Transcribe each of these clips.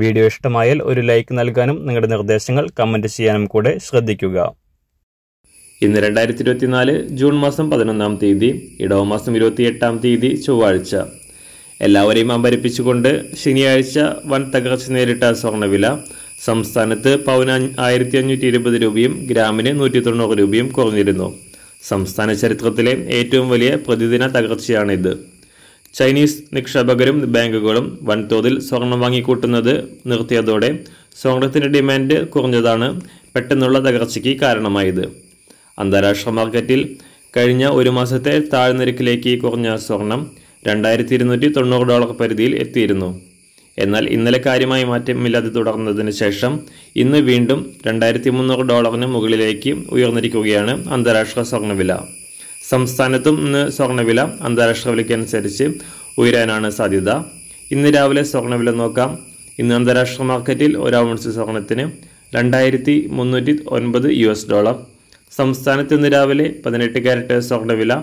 video ഇഷ്ടമായാൽ ഒരു like നൽകാനും നിങ്ങളുടെ നിർദ്ദേശങ്ങൾ കമന്റ് ചെയ്യാനും കൂടെ ശ്രദ്ധിക്കുക ഇന്ന് രണ്ടായിരത്തി ഇരുപത്തിനാല് ജൂൺ മാസം പതിനൊന്നാം തീയതി ഇടവ മാസം എട്ടാം തീയതി ചൊവ്വാഴ്ച എല്ലാവരെയും അമ്പരിപ്പിച്ചുകൊണ്ട് ശനിയാഴ്ച വൻ തകർച്ച നേരിട്ട സ്വർണ്ണവില സംസ്ഥാനത്ത് പവന ആയിരത്തി അഞ്ഞൂറ്റി ഇരുപത് രൂപയും ഗ്രാമിന് നൂറ്റി തൊണ്ണൂറ് രൂപയും കുറഞ്ഞിരുന്നു സംസ്ഥാന ചരിത്രത്തിലെ ഏറ്റവും വലിയ പ്രതിദിന തകർച്ചയാണിത് ചൈനീസ് നിക്ഷേപകരും ബാങ്കുകളും വൻതോതിൽ സ്വർണം വാങ്ങിക്കൂട്ടുന്നത് നിർത്തിയതോടെ സ്വർണത്തിൻ്റെ ഡിമാൻഡ് കുറഞ്ഞതാണ് പെട്ടെന്നുള്ള തകർച്ചയ്ക്ക് കാരണമായത് അന്താരാഷ്ട്ര മാർക്കറ്റിൽ കഴിഞ്ഞ ഒരു മാസത്തെ താഴ്നിരക്കിലേക്ക് കുറഞ്ഞ സ്വർണം രണ്ടായിരത്തി ഇരുന്നൂറ്റി തൊണ്ണൂറ് ഡോളർ പരിധിയിൽ എത്തിയിരുന്നു എന്നാൽ ഇന്നലെ കാര്യമായി മാറ്റമില്ലാതെ തുടർന്നതിന് ശേഷം ഇന്ന് വീണ്ടും രണ്ടായിരത്തി മുന്നൂറ് ഡോളറിന് മുകളിലേക്ക് ഉയർന്നിരിക്കുകയാണ് അന്താരാഷ്ട്ര സ്വർണ്ണവില സംസ്ഥാനത്തും ഇന്ന് സ്വർണ്ണവില അന്താരാഷ്ട്ര വിലയ്ക്കനുസരിച്ച് ഉയരാനാണ് സാധ്യത ഇന്ന് രാവിലെ സ്വർണ്ണവില നോക്കാം ഇന്ന് അന്താരാഷ്ട്ര മാർക്കറ്റിൽ ഒരൗൺസ് സ്വർണത്തിന് രണ്ടായിരത്തി മുന്നൂറ്റി ഒൻപത് യു എസ് ഡോളർ സംസ്ഥാനത്ത് ഇന്ന് രാവിലെ പതിനെട്ട് ക്യാരറ്റ് സ്വർണ്ണവില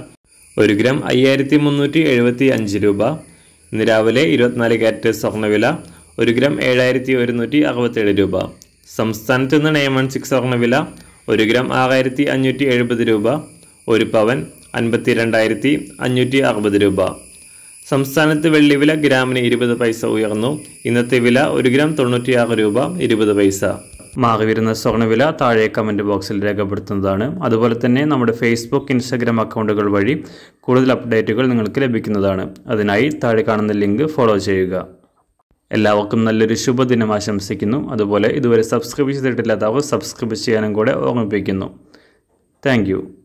ഒരു ഗ്രാം അയ്യായിരത്തി മുന്നൂറ്റി എഴുപത്തി അഞ്ച് രൂപ ഇന്ന് രാവിലെ ഇരുപത്തിനാല് ക്യാരറ്റ് സ്വർണ്ണവില ഒരു ഗ്രാം ഏഴായിരത്തി ഒരുന്നൂറ്റി അറുപത്തേഴ് രൂപ സംസ്ഥാനത്ത് ഇന്ന് നയൻ വൺ സിക്സ് സ്വർണ്ണവില ഒരു ഗ്രാം ആറായിരത്തി അഞ്ഞൂറ്റി എഴുപത് രൂപ ഒരു പവൻ അൻപത്തി രണ്ടായിരത്തി അഞ്ഞൂറ്റി അറുപത് രൂപ സംസ്ഥാനത്ത് വെള്ളിവില ഗ്രാമിന് ഇരുപത് പൈസ ഉയർന്നു ഇന്നത്തെ വില ഒരു ഗ്രാം തൊണ്ണൂറ്റിയാറ് രൂപ ഇരുപത് പൈസ മാറി വരുന്ന സ്വർണ്ണവില താഴെ കമൻറ്റ് ബോക്സിൽ രേഖപ്പെടുത്തുന്നതാണ് അതുപോലെ തന്നെ നമ്മുടെ ഫേസ്ബുക്ക് ഇൻസ്റ്റാഗ്രാം അക്കൗണ്ടുകൾ വഴി കൂടുതൽ അപ്ഡേറ്റുകൾ നിങ്ങൾക്ക് ലഭിക്കുന്നതാണ് അതിനായി താഴെ കാണുന്ന ലിങ്ക് ഫോളോ ചെയ്യുക എല്ലാവർക്കും നല്ലൊരു ശുഭദിനം ആശംസിക്കുന്നു അതുപോലെ ഇതുവരെ സബ്സ്ക്രൈബ് ചെയ്തിട്ടില്ലാത്തവർ സബ്സ്ക്രൈബ് ചെയ്യാനും കൂടെ ഓർമ്മിപ്പിക്കുന്നു താങ്ക്